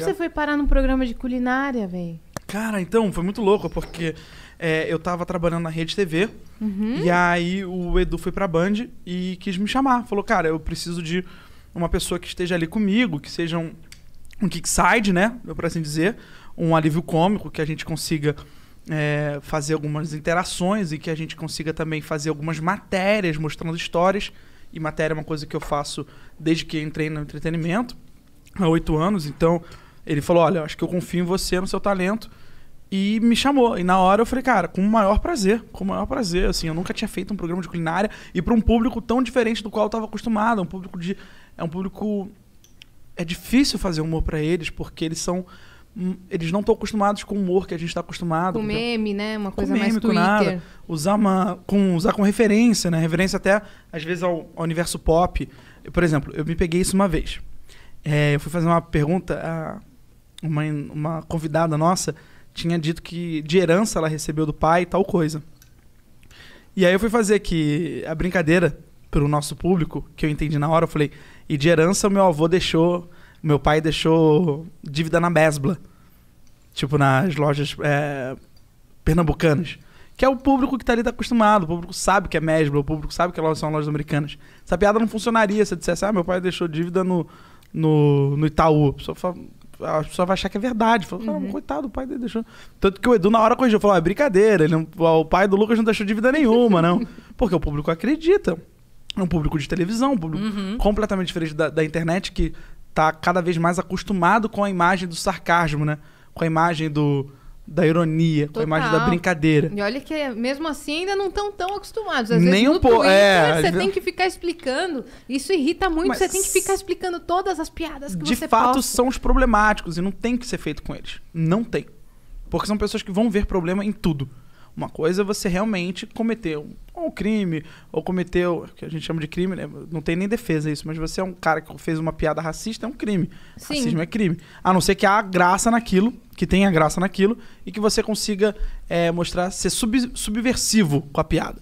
Como você foi parar num programa de culinária, velho? Cara, então, foi muito louco, porque é, eu tava trabalhando na Rede TV, uhum. e aí o Edu foi pra Band e quis me chamar. Falou, cara, eu preciso de uma pessoa que esteja ali comigo, que seja um, um kickside, né? Por assim dizer, um alívio cômico, que a gente consiga é, fazer algumas interações e que a gente consiga também fazer algumas matérias mostrando histórias. E matéria é uma coisa que eu faço desde que entrei no entretenimento, há oito anos, então ele falou: Olha, acho que eu confio em você, no seu talento. E me chamou. E na hora eu falei, cara, com o maior prazer, com o maior prazer. Assim, eu nunca tinha feito um programa de culinária e para um público tão diferente do qual eu estava acostumado. É um público de. É um público. É difícil fazer humor para eles, porque eles são hum, eles não estão acostumados com o humor que a gente está acostumado. Com meme, né? Uma coisa com meme, mais Twitter. nada. Usar, uma, com, usar com referência, né? Referência até, às vezes, ao, ao universo pop. por exemplo, eu me peguei isso uma vez. É, eu fui fazer uma pergunta... A, ah, uma, uma convidada nossa tinha dito que de herança ela recebeu do pai tal coisa. E aí eu fui fazer aqui a brincadeira pro nosso público, que eu entendi na hora, eu falei, e de herança o meu avô deixou, meu pai deixou dívida na Besbla. Tipo, nas lojas é, pernambucanas. Que é o público que tá ali tá acostumado, o público sabe que é Mesbla, o público sabe que elas são lojas americanas. Essa piada não funcionaria se eu dissesse, ah, meu pai deixou dívida no, no, no Itaú. A pessoa fala, a pessoa vai achar que é verdade. Falou, uhum. coitado, o pai dele deixou. Tanto que o Edu na hora corrigiu, falou, ah, é brincadeira, ele não, o pai do Lucas não deixou dívida nenhuma, não. Porque o público acredita. É um público de televisão, um público uhum. completamente diferente da, da internet, que tá cada vez mais acostumado com a imagem do sarcasmo, né? Com a imagem do da ironia, Total. com a imagem da brincadeira. E olha que mesmo assim ainda não estão tão acostumados. Às Nem um pouco. É, você tem que ficar explicando. Isso irrita muito. Mas você tem que ficar explicando todas as piadas que de você De fato, posta. são os problemáticos e não tem que ser feito com eles. Não tem. Porque são pessoas que vão ver problema em tudo. Uma coisa é você realmente cometeu um crime, ou cometeu, que a gente chama de crime, né? não tem nem defesa isso, mas você é um cara que fez uma piada racista, é um crime. Sim. Racismo é crime. A não ser que há graça naquilo, que tenha graça naquilo, e que você consiga é, mostrar, ser sub, subversivo com a piada.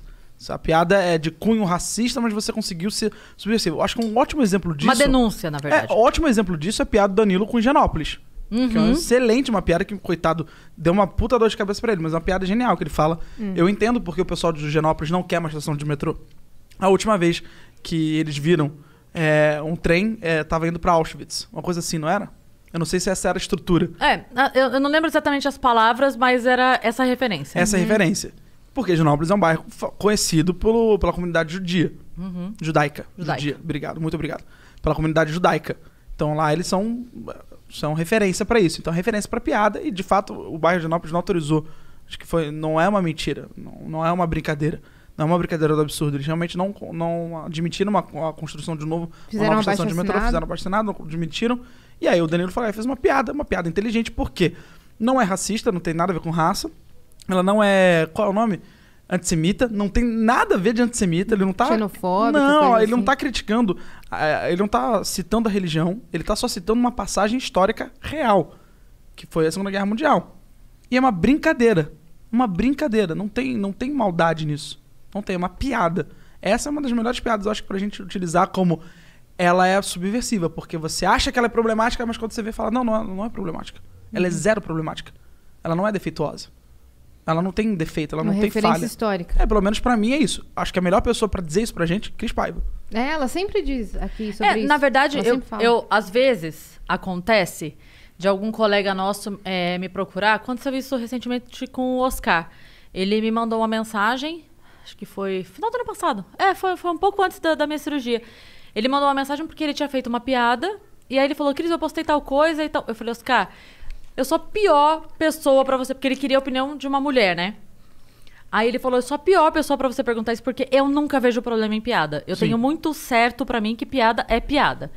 A piada é de cunho racista, mas você conseguiu ser subversivo. Acho que um ótimo exemplo disso. Uma denúncia, na é, verdade. É, ótimo exemplo disso é a piada do Danilo com Higienópolis. Uhum. Que é uma uhum. excelente, uma piada que, coitado, deu uma puta dor de cabeça pra ele, mas é uma piada genial que ele fala. Uhum. Eu entendo porque o pessoal de Genópolis não quer uma estação de metrô. A última vez que eles viram é, um trem, é, tava indo pra Auschwitz. Uma coisa assim, não era? Eu não sei se essa era a estrutura. É, ah, eu não lembro exatamente as palavras, mas era essa referência. Essa uhum. referência. Porque Genópolis é um bairro conhecido pelo, pela comunidade judia. Uhum. Judaica. Judaica. Judia. Obrigado, muito obrigado. Pela comunidade judaica. Então lá eles são são referência para isso. Então, é referência para piada, e de fato o bairro de Anápolis não autorizou. Acho que foi, não é uma mentira, não, não é uma brincadeira. Não é uma brincadeira do absurdo. Eles realmente não, não admitiram uma, construção de novo, fizeram uma nova estação de metrô, fizeram abaixo não admitiram. E aí o Danilo falou, ah, fez uma piada, uma piada inteligente, porque não é racista, não tem nada a ver com raça. Ela não é. Qual é o nome? antissemita, não tem nada a ver de antissemita, ele não tá. Xenofóbico. Não, ele assim. não tá criticando, ele não tá citando a religião, ele tá só citando uma passagem histórica real, que foi a Segunda Guerra Mundial. E é uma brincadeira. Uma brincadeira, não tem, não tem maldade nisso. Não tem, é uma piada. Essa é uma das melhores piadas, eu acho, pra gente utilizar como ela é subversiva, porque você acha que ela é problemática, mas quando você vê, fala, não, não, é, não é problemática. Ela é uhum. zero problemática. Ela não é defeituosa. Ela não tem defeito, ela uma não tem falha. histórica. É, pelo menos para mim é isso. Acho que a melhor pessoa para dizer isso pra gente é Cris Paiva. É, ela sempre diz aqui sobre é, isso. Na verdade, eu, eu, às vezes acontece de algum colega nosso é, me procurar. Aconteceu isso recentemente com o Oscar. Ele me mandou uma mensagem, acho que foi final do ano passado. É, foi, foi um pouco antes da, da minha cirurgia. Ele mandou uma mensagem porque ele tinha feito uma piada. E aí ele falou, Cris, eu postei tal coisa e tal. Eu falei, Oscar, eu sou a pior pessoa para você. Porque ele queria a opinião de uma mulher, né? Aí ele falou: Eu sou a pior pessoa para você perguntar isso, porque eu nunca vejo problema em piada. Eu Sim. tenho muito certo para mim que piada é piada.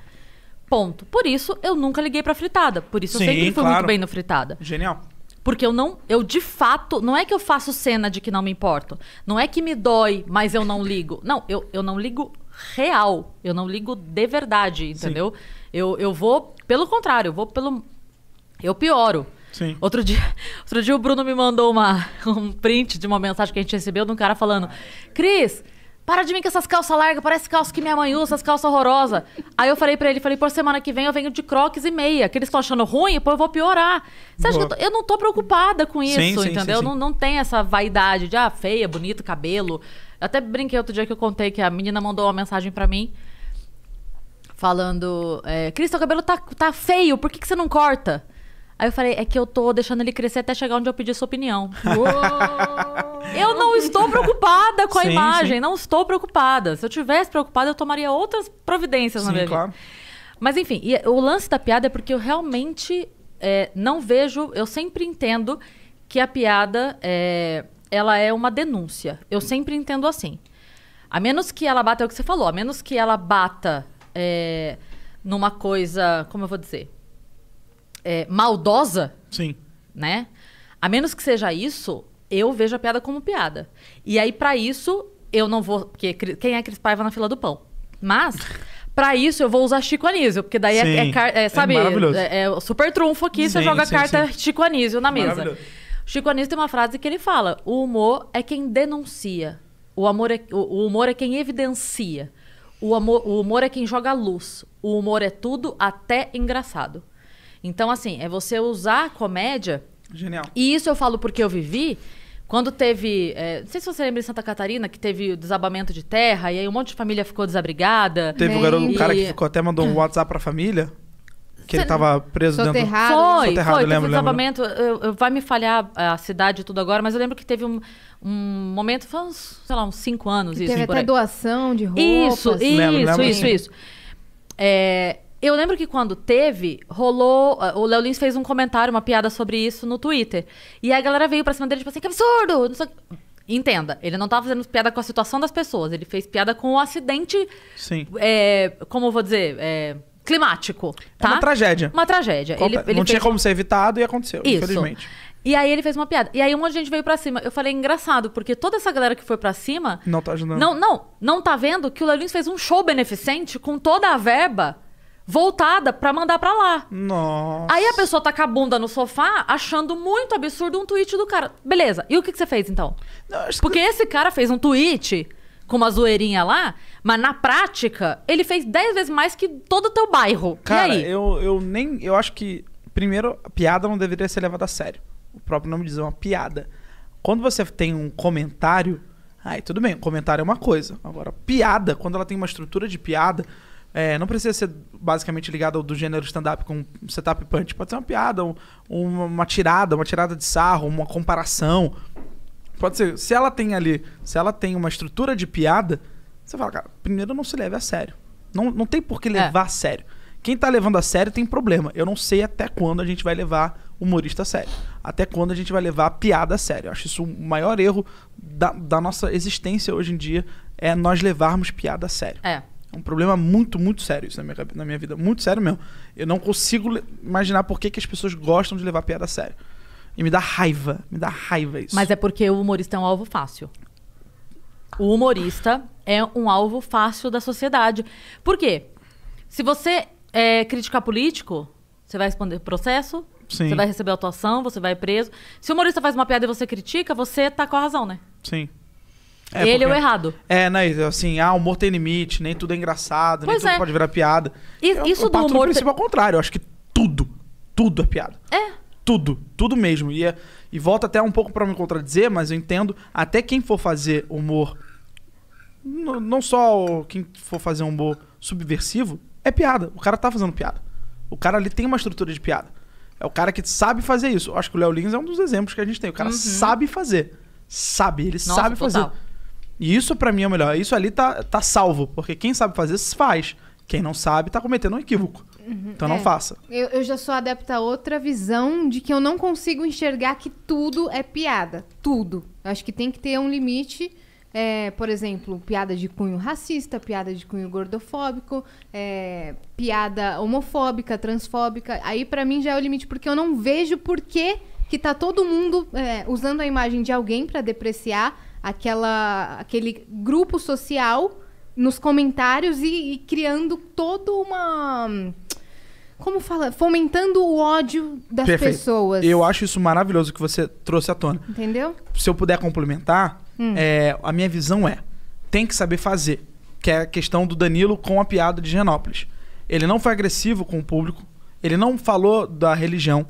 Ponto. Por isso, eu nunca liguei pra fritada. Por isso, Sim, eu sempre fui claro. muito bem no fritada. Genial. Porque eu não, eu de fato, não é que eu faço cena de que não me importo. Não é que me dói, mas eu não ligo. Não, eu, eu não ligo real. Eu não ligo de verdade, entendeu? Eu, eu vou, pelo contrário, eu vou pelo eu pioro. Sim. Outro dia, outro dia o Bruno me mandou uma, um print de uma mensagem que a gente recebeu de um cara falando: Cris, para de mim com essas calças largas, parece calça que minha mãe usa, essas calças horrorosas. Aí eu falei para ele, falei, por semana que vem eu venho de crocs e meia, que eles estão achando ruim, pô, eu vou piorar. Você acha Boa. que eu, tô, eu, não tô preocupada com isso, sim, entendeu? Sim, sim, não, não tem essa vaidade de, ah, feia, bonito, cabelo. Eu até brinquei outro dia que eu contei que a menina mandou uma mensagem para mim, falando, é, Cris, seu cabelo tá, tá feio, por que, que você não corta? Aí eu falei, é que eu tô deixando ele crescer até chegar onde eu pedi sua opinião. eu não estou preocupada com a sim, imagem, sim. não estou preocupada. Se eu tivesse preocupada, eu tomaria outras providências sim, na minha claro. Vida. Mas enfim, o lance da piada é porque eu realmente é, não vejo, eu sempre entendo que a piada é, ela é uma denúncia. Eu sempre entendo assim. A menos que ela bata, é o que você falou, a menos que ela bata é, numa coisa, como eu vou dizer? é, maldosa. Sim. Né? A menos que seja isso, eu vejo a piada como piada. E aí, para isso, eu não vou. Porque quem é Cris Paiva na fila do pão? Mas. Pra isso, eu vou usar Chico Anísio, porque daí é, é sim, é, é, é, sabe, é, é, super trunfo aqui, sim, você joga a carta sim. Chico Anísio na mesa. Chico Anísio tem uma frase que ele fala: o humor é quem denuncia, o, amor é, o humor é quem evidencia, o, amor, o humor é quem joga luz, o humor é tudo até engraçado. Então, assim, é você usar a comédia. Genial. E isso eu falo porque eu vivi. Quando teve. É, não sei se você lembra em Santa Catarina, que teve o desabamento de terra, e aí um monte de família ficou desabrigada. Teve um cara que ficou até mandou um é. WhatsApp pra família. Que Cê... ele tava preso dentro... Foi, soterrado, foi. Eu lembro, desabamento. Eu, eu, vai me falhar a cidade e tudo agora, mas eu lembro que teve um, um momento, foi uns, sei lá, uns cinco anos. Que isso, teve até doação de roupas. Isso, isso, lembro isso, assim. isso. É, eu lembro que quando teve, rolou. O Léo Lins fez um comentário, uma piada sobre isso no Twitter. E a galera veio pra cima dele, tipo assim, que absurdo! Não sei... Entenda, ele não tava fazendo piada com a situação das pessoas, ele fez piada com o acidente. Sim. É, como eu vou dizer? É, climático. É tá? É uma tragédia. Uma tragédia. Ele, ele não tinha como ser evitado e aconteceu, isso. infelizmente. E aí ele fez uma piada. E aí um monte de gente veio pra cima. Eu falei, engraçado, porque toda essa galera que foi pra cima. Não tá ajudando. Não, não, não tá vendo que o Léo Lins fez um show beneficente com toda a verba voltada para mandar para lá. Nossa. Aí a pessoa tá com a bunda no sofá achando muito absurdo um tweet do cara. Beleza, e o que, que você fez então? Porque esse cara fez um tweet com uma zoeirinha lá, mas na prática ele fez 10 vezes mais que todo o teu bairro. Cara, e aí? Eu, eu nem. Eu acho que. Primeiro, a piada não deveria ser levada a sério. O próprio nome diz é uma piada. Quando você tem um comentário, Aí, tudo bem, comentário é uma coisa. Agora, piada, quando ela tem uma estrutura de piada, é, não precisa ser basicamente ligado ao do gênero stand-up com setup punch. Pode ser uma piada, um, uma tirada, uma tirada de sarro, uma comparação. Pode ser. Se ela tem ali, se ela tem uma estrutura de piada, você fala, cara, primeiro não se leve a sério. Não, não tem por que é. levar é. a sério. Quem tá levando a sério tem problema. Eu não sei até quando a gente vai levar humorista a sério. Até quando a gente vai levar a piada a sério. Eu acho isso o maior erro da, da nossa existência hoje em dia, é nós levarmos piada a sério. É um problema muito, muito sério isso na minha, na minha vida. Muito sério mesmo. Eu não consigo imaginar por que, que as pessoas gostam de levar piada a sério. E me dá raiva, me dá raiva isso. Mas é porque o humorista é um alvo fácil. O humorista é um alvo fácil da sociedade. Por quê? Se você é, criticar político, você vai responder processo, Sim. você vai receber autuação, você vai preso. Se o humorista faz uma piada e você critica, você tá com a razão, né? Sim. É ele é o errado. É, né? Assim, ah, o humor tem limite, nem tudo é engraçado, pois nem é. tudo pode virar piada. E, eu, isso eu do é humor. Do princípio ao contrário, eu acho que tudo, tudo é piada. É. Tudo, tudo mesmo. E, é, e volta até um pouco para me contradizer, mas eu entendo, até quem for fazer humor. Não só quem for fazer humor subversivo, é piada. O cara tá fazendo piada. O cara ali tem uma estrutura de piada. É o cara que sabe fazer isso. Eu acho que o Léo Lins é um dos exemplos que a gente tem. O cara uhum. sabe fazer. Sabe, ele Nossa, sabe total. fazer. E isso para mim é o melhor. Isso ali tá, tá salvo, porque quem sabe fazer, faz. Quem não sabe, tá cometendo um equívoco. Uhum, então não é. faça. Eu, eu, já sou adepta a outra visão de que eu não consigo enxergar que tudo é piada. Tudo. Eu acho que tem que ter um limite. É, por exemplo, piada de cunho racista, piada de cunho gordofóbico, é, piada homofóbica, transfóbica. Aí para mim já é o limite, porque eu não vejo por que que tá todo mundo é, usando a imagem de alguém para depreciar aquela, aquele grupo social nos comentários e, e criando toda uma como fala, fomentando o ódio das Perfeito. pessoas. Eu acho isso maravilhoso que você trouxe à tona. Entendeu? Se eu puder complementar, hum. é, a minha visão é: tem que saber fazer. Que é a questão do Danilo com a piada de Genópolis. Ele não foi agressivo com o público, ele não falou da religião,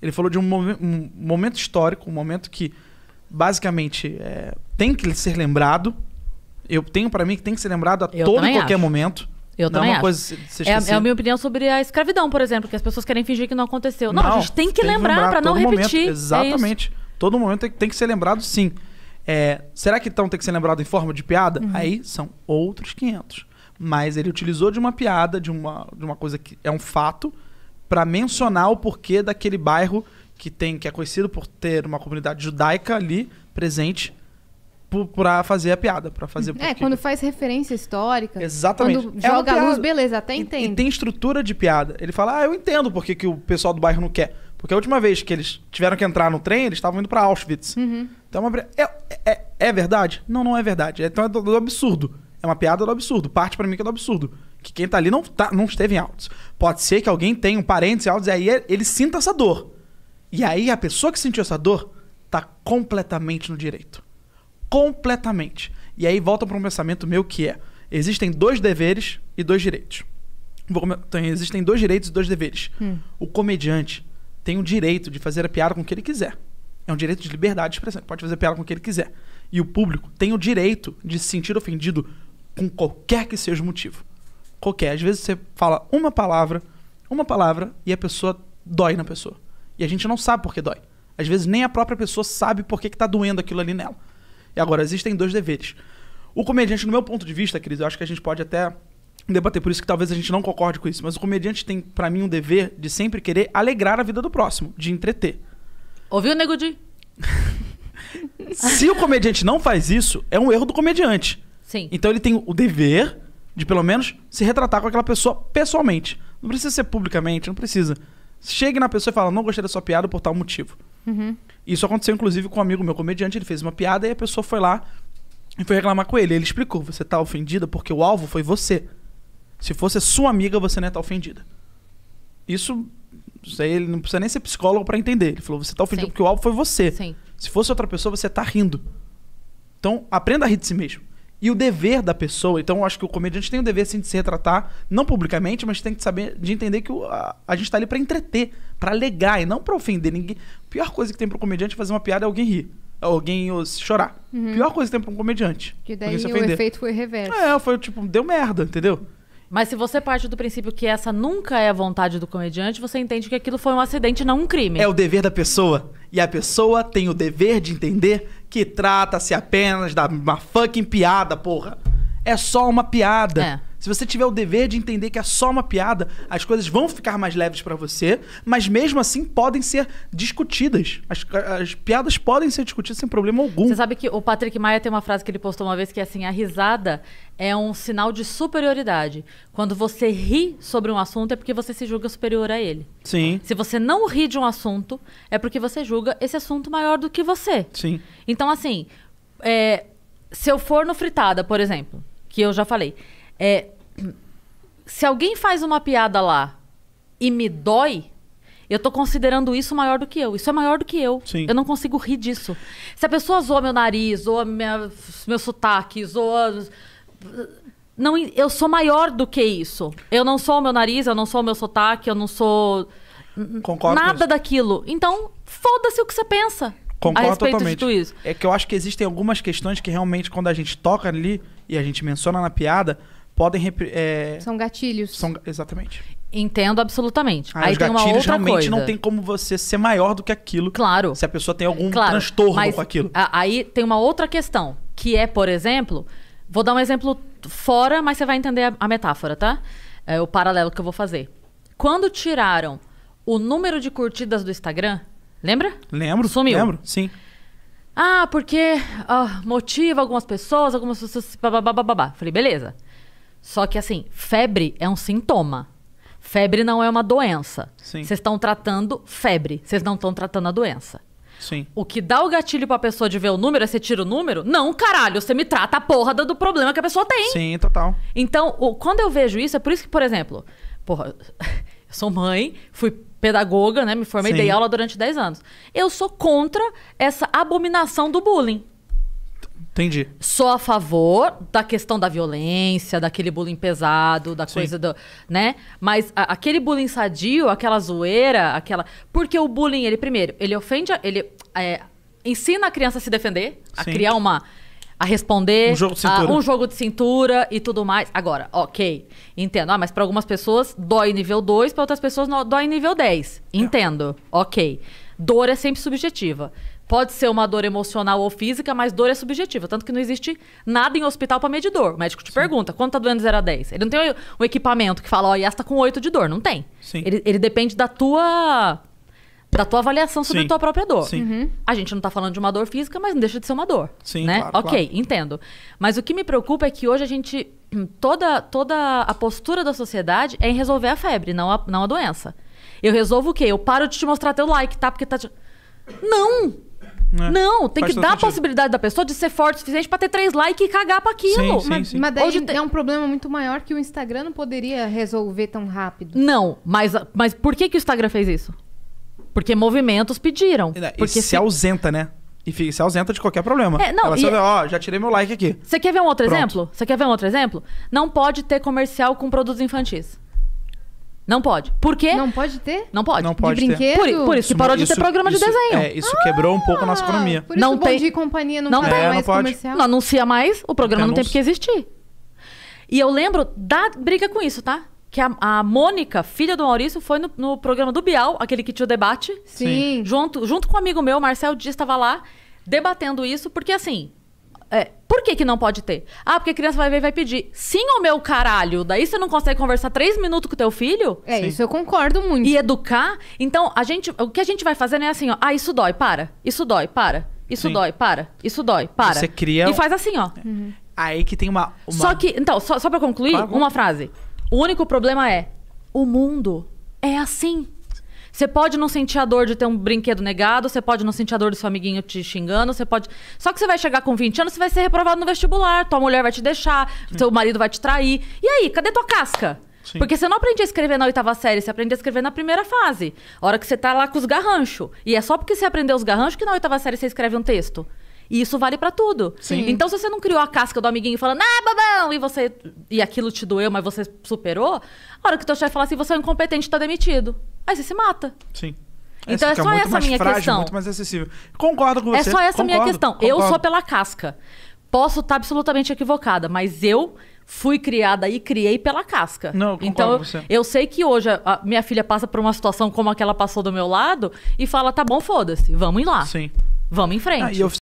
ele falou de um, um momento histórico, um momento que basicamente, é, tem que ser lembrado. Eu tenho para mim que tem que ser lembrado a Eu todo e qualquer acho. momento. Eu não é também é uma coisa se é, é a é minha opinião sobre a escravidão, por exemplo, que as pessoas querem fingir que não aconteceu. Não, a gente tem que lembrar para não momento. repetir. É Exatamente. todo momento tem, tem que ser lembrado, sim. É, será que então tem que ser lembrado em forma de piada? Uhum. Aí são outros 500. Mas ele utilizou de uma piada, de uma, de uma coisa que é um fato, para mencionar o porquê daquele bairro que tem, que é conhecido por ter uma comunidade judaica ali presente para fazer a piada, para fazer hum, É, porque... quando faz referência histórica. Exatamente. Quando é joga a luz, beleza, até entende. E, e, tem estrutura de piada. Ele fala: "Ah, eu entendo porque que o pessoal do bairro não quer". Porque a última vez que eles tiveram que entrar no trem, eles estavam indo para Auschwitz. Uhum. Então é, é, é, é, verdade? Não, não é verdade. Então é do, do absurdo. É uma piada do absurdo. Parte para mim que é do absurdo. Que quem tá ali não, tá, não esteve em Auschwitz. Pode ser que alguém tenha um parente em Auschwitz e aí ele sinta essa dor. E aí a pessoa que sentiu essa dor tá completamente no direito. Completamente. E aí volta para um pensamento meu que é: existem dois deveres e dois direitos. Então, existem dois direitos e dois deveres. Hum. O comediante tem o direito de fazer a piada com o que ele quiser. É um direito de liberdade de expressão. Ele pode fazer piada com o que ele quiser. E o público tem o direito de se sentir ofendido com qualquer que seja o motivo. Qualquer. Às vezes você fala uma palavra, uma palavra, e a pessoa dói na pessoa. E a gente não sabe por que dói. Às vezes nem a própria pessoa sabe por que, que tá doendo aquilo ali nela. E agora, existem dois deveres. O comediante, no meu ponto de vista, Cris, eu acho que a gente pode até debater, por isso que talvez a gente não concorde com isso, mas o comediante tem, para mim, um dever de sempre querer alegrar a vida do próximo, de entreter. Ouviu, Nego de Se o comediante não faz isso, é um erro do comediante. Sim. Então ele tem o dever de, pelo menos, se retratar com aquela pessoa pessoalmente. Não precisa ser publicamente, não precisa. Chegue na pessoa e fala, não gostei da sua piada por tal motivo. Uhum. Isso aconteceu, inclusive, com um amigo meu comediante, ele fez uma piada e a pessoa foi lá e foi reclamar com ele. Ele explicou, você tá ofendida porque o alvo foi você. Se fosse a sua amiga, você não ia estar tá ofendida. Isso, isso aí, ele não precisa nem ser psicólogo para entender. Ele falou, você tá ofendido Sim. porque o alvo foi você. Sim. Se fosse outra pessoa, você tá rindo. Então, aprenda a rir de si mesmo e o dever da pessoa. Então, eu acho que o comediante tem o dever sim, de se retratar, não publicamente, mas tem que saber de entender que o, a, a, gente tá ali para entreter, para alegar e não para ofender ninguém. A pior coisa que tem para o comediante é fazer uma piada é alguém rir. É alguém chorar. Uhum. Pior coisa que tem pra um comediante. Que daí o efeito foi reverso. É, foi tipo, deu merda, entendeu? Mas se você parte do princípio que essa nunca é a vontade do comediante, você entende que aquilo foi um acidente, não um crime. É o dever da pessoa. E a pessoa tem o dever de entender que trata-se apenas da uma fucking piada, porra é só uma piada. É. Se você tiver o dever de entender que é só uma piada, as coisas vão ficar mais leves para você, mas mesmo assim podem ser discutidas. As, as, piadas podem ser discutidas sem problema algum. Você sabe que o Patrick Maia tem uma frase que ele postou uma vez que é assim: a risada é um sinal de superioridade. Quando você ri sobre um assunto é porque você se julga superior a ele. Sim. Se você não ri de um assunto, é porque você julga esse assunto maior do que você. Sim. Então, assim, é, se eu for no Fritada, por exemplo que eu já falei. É, se alguém faz uma piada lá e me dói, eu tô considerando isso maior do que eu. Isso é maior do que eu. Sim. Eu não consigo rir disso. Se a pessoa zoa meu nariz, zoa minha, meu sotaque, zoa. Não, eu sou maior do que isso. Eu não sou o meu nariz, eu não sou o meu sotaque, eu não sou. Concordo nada daquilo. Então, foda-se o que você pensa. Concordo a respeito totalmente. de tudo isso. É que eu acho que existem algumas questões que realmente, quando a gente toca ali, e a gente menciona na piada, podem. É... São gatilhos. São, exatamente. Entendo absolutamente. Ah, Aí os gatilhos realmente coisa. não tem como você ser maior do que aquilo. Claro. Se a pessoa tem algum claro, transtorno com aquilo. Aí tem uma outra questão, que é, por exemplo, vou dar um exemplo fora, mas você vai entender a, metáfora, tá? É o paralelo que eu vou fazer. Quando tiraram o número de curtidas do Instagram, lembra? Lembro. Sumiu. Lembro, sim. Ah, porque ah, motiva algumas pessoas, algumas pessoas. Babá. Falei, beleza. Só que assim, febre é um sintoma. Febre não é uma doença. Vocês estão tratando febre, vocês não estão tratando a doença. Sim. O que dá o gatilho pra pessoa de ver o número é você tira o número? Não, caralho, você me trata a porra do problema que a pessoa tem. Sim, total. Então, o, quando eu vejo isso, é por isso que, por exemplo, porra, eu sou mãe, fui pedagoga, né? Me formei, Sim. dei aula durante 10 anos. Eu sou contra essa abominação do bullying. Entendi. Sou a favor da questão da violência, daquele bullying pesado, da Sim. coisa do. né? Mas a, aquele bullying sadio, aquela zoeira, aquela. Porque o bullying, ele, primeiro, ele ofende. A, ele é, ensina a criança a se defender, Sim. a criar uma a responder. Um jogo de cintura. A, um jogo de cintura e tudo mais. Agora, ok. Entendo. Ah, mas para algumas pessoas dói nível 2, para outras pessoas não, dói nível 10. Entendo. É. Ok. Dor é sempre subjetiva. Pode ser uma dor emocional ou física, mas dor é subjetiva. Tanto que não existe nada em hospital para medir dor. O médico te Sim. pergunta quanto tá doendo 0 a 10. Ele não tem um equipamento que fala, ó, oh, Yas tá com 8 de dor. Não tem. Sim. Ele, ele depende da tua da tua avaliação sobre Sim. a tua própria dor. Uhum. A gente não tá falando de uma dor física, mas não deixa de ser uma dor. Sim, né? Claro, ok, claro. entendo. Mas o que me preocupa é que hoje a gente. Toda, toda a postura da sociedade é em resolver a febre, não a, não a doença. Eu resolvo o quê? Eu paro de te mostrar teu like, tá? Porque tá. Te... Não! É. Não, tem Faz que dar a possibilidade da pessoa de ser forte o suficiente pra ter três likes e cagar pra aquilo. Sim, sim, mas, mas daí Hoje é um problema muito maior que o Instagram não poderia resolver tão rápido. Não, mas, mas por que, que o Instagram fez isso? Porque movimentos pediram. E porque se, se ausenta, né? E fica, se ausenta de qualquer problema. É, não, Ela e... ó, já tirei meu like aqui. Você quer ver um outro Pronto. exemplo? Você quer ver um outro exemplo? Não pode ter comercial com produtos infantis. Não pode. Por quê? Não pode ter? Não pode. Não pode de brinquedo? Por, por isso, isso parou isso, de ter programa isso, de desenho. É, isso ah, quebrou um pouco a nossa ah, economia. Por isso não tem... de companhia não, não tem mais não comercial. Não anuncia mais, o programa não, não tem porque existir. E eu lembro da briga com isso, tá? que a, a Mônica, filha do Maurício, foi no, no, programa do Bial, aquele que tinha o debate. Sim. Junto, junto com um amigo meu, Marcel Dias, estava lá debatendo isso, porque assim. É, por que, que não pode ter? Ah, porque a criança vai ver e vai pedir. Sim, o meu caralho. Daí você não consegue conversar três minutos com o teu filho? É, Sim. isso eu concordo muito. E educar? Então, a gente, o que a gente vai fazendo é assim, ó. Ah, isso dói, para. Isso dói, para. Isso Sim. dói, para. Isso dói, para. Você cria... E faz assim, ó. É. Uhum. Aí que tem uma... uma... Só que... Então, só, só pra concluir, claro. uma frase. O único problema é: o mundo é assim. Você pode não sentir a dor de ter um brinquedo negado, você pode não sentir a dor do seu amiguinho te xingando, você pode. Só que você vai chegar com 20 anos, você vai ser reprovado no vestibular, tua mulher vai te deixar, Sim. seu marido vai te trair. E aí, cadê tua casca? Sim. Porque você não aprende a escrever na oitava série, você aprende a escrever na primeira fase. A hora que você tá lá com os garranchos. E é só porque você aprendeu os garranchos que na oitava série você escreve um texto. E isso vale para tudo. Sim. Então, se você não criou a casca do amiguinho falando, ah, babão, e você. E aquilo te doeu, mas você superou, a hora que o teu chefe falar assim, você é incompetente, tá demitido. Aí você se mata. Sim. Então é essa é só essa minha frágil, questão. Muito mais acessível. Concordo com é você. É só essa concordo, minha questão. Concordo. Eu sou pela casca. Posso estar tá absolutamente equivocada, mas eu fui criada e criei pela casca. Não, então eu, você. eu sei que hoje a minha filha passa por uma situação como aquela passou do meu lado e fala: tá bom, foda-se, vamos ir lá. Sim. Vamos em frente. Ah,